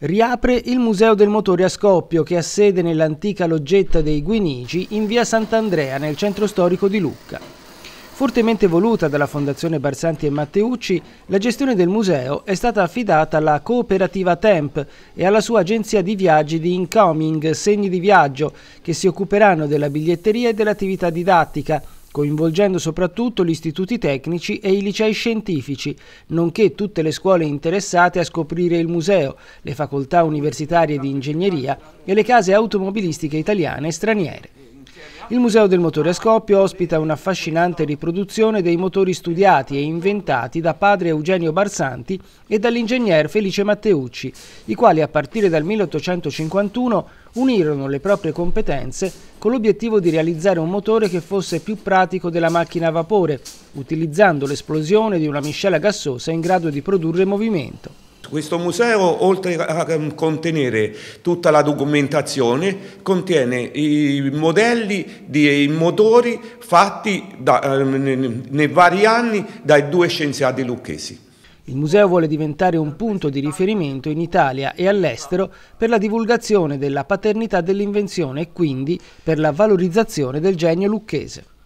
Riapre il Museo del Motore a Scoppio che ha sede nell'antica loggetta dei Guinigi in via Sant'Andrea nel centro storico di Lucca. Fortemente voluta dalla Fondazione Barsanti e Matteucci, la gestione del museo è stata affidata alla cooperativa Temp e alla sua agenzia di viaggi di Incoming Segni di Viaggio che si occuperanno della biglietteria e dell'attività didattica coinvolgendo soprattutto gli istituti tecnici e i licei scientifici, nonché tutte le scuole interessate a scoprire il museo, le facoltà universitarie di ingegneria e le case automobilistiche italiane e straniere. Il Museo del Motore a Scoppio ospita un'affascinante riproduzione dei motori studiati e inventati da padre Eugenio Barsanti e dall'ingegner Felice Matteucci, i quali a partire dal 1851 unirono le proprie competenze con l'obiettivo di realizzare un motore che fosse più pratico della macchina a vapore, utilizzando l'esplosione di una miscela gassosa in grado di produrre movimento. Questo museo, oltre a contenere tutta la documentazione, contiene i modelli dei motori fatti da, ehm, nei vari anni dai due scienziati lucchesi. Il museo vuole diventare un punto di riferimento in Italia e all'estero per la divulgazione della paternità dell'invenzione e quindi per la valorizzazione del genio lucchese.